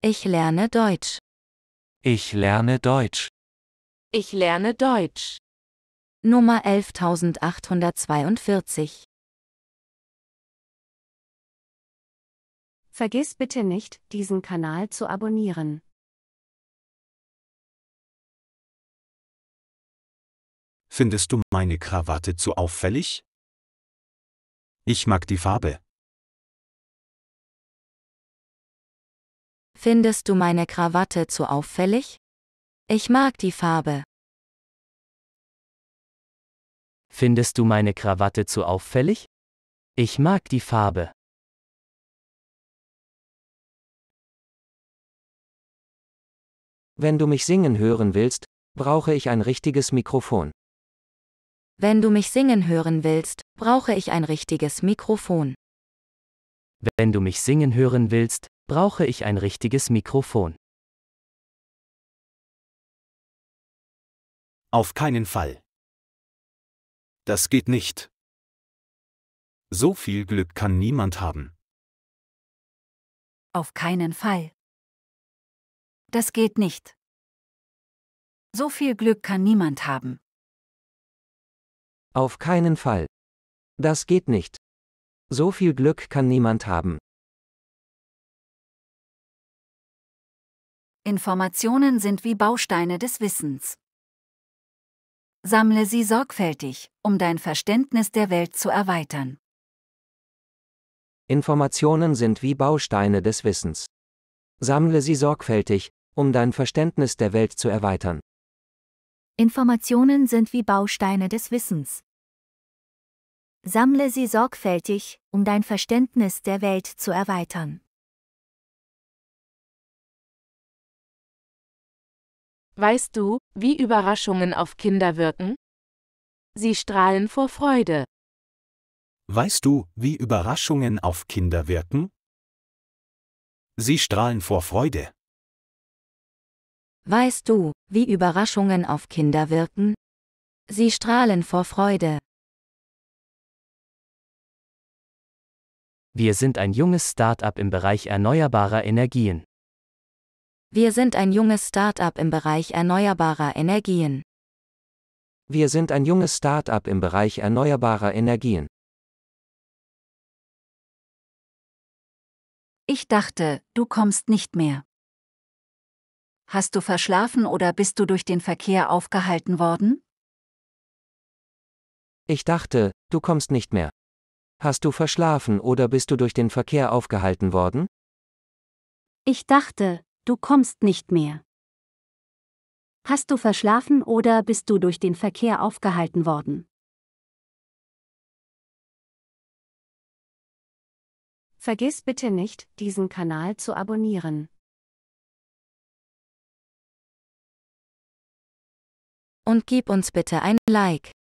Ich lerne Deutsch. Ich lerne Deutsch. Ich lerne Deutsch. Nummer 11842. Vergiss bitte nicht, diesen Kanal zu abonnieren. Findest du meine Krawatte zu auffällig? Ich mag die Farbe. Findest du meine Krawatte zu auffällig? Ich mag die Farbe. Findest du meine Krawatte zu auffällig? Ich mag die Farbe. Wenn du mich singen hören willst, brauche ich ein richtiges Mikrofon. Wenn du mich singen hören willst, brauche ich ein richtiges Mikrofon. Wenn du mich singen hören willst, brauche ich ein richtiges Mikrofon. Auf keinen Fall. Das geht nicht. So viel Glück kann niemand haben. Auf keinen Fall. Das geht nicht. So viel Glück kann niemand haben. Auf keinen Fall. Das geht nicht. So viel Glück kann niemand haben. Informationen sind wie Bausteine des Wissens. Sammle sie sorgfältig, um dein Verständnis der Welt zu erweitern. Informationen sind wie Bausteine des Wissens. Sammle sie sorgfältig, um dein Verständnis der Welt zu erweitern. Informationen sind wie Bausteine des Wissens. Sammle sie sorgfältig, um dein Verständnis der Welt zu erweitern. Weißt du, wie Überraschungen auf Kinder wirken? Sie strahlen vor Freude. Weißt du, wie Überraschungen auf Kinder wirken? Sie strahlen vor Freude. Weißt du, wie Überraschungen auf Kinder wirken? Sie strahlen vor Freude. Wir sind ein junges Start-up im Bereich erneuerbarer Energien. Wir sind ein junges Start-up im Bereich erneuerbarer Energien. Wir sind ein junges Start-up im Bereich erneuerbarer Energien. Ich dachte, du kommst nicht mehr. Hast du verschlafen oder bist du durch den Verkehr aufgehalten worden? Ich dachte, du kommst nicht mehr. Hast du verschlafen oder bist du durch den Verkehr aufgehalten worden? Ich dachte, du kommst nicht mehr. Hast du verschlafen oder bist du durch den Verkehr aufgehalten worden? Vergiss bitte nicht, diesen Kanal zu abonnieren. Und gib uns bitte ein Like.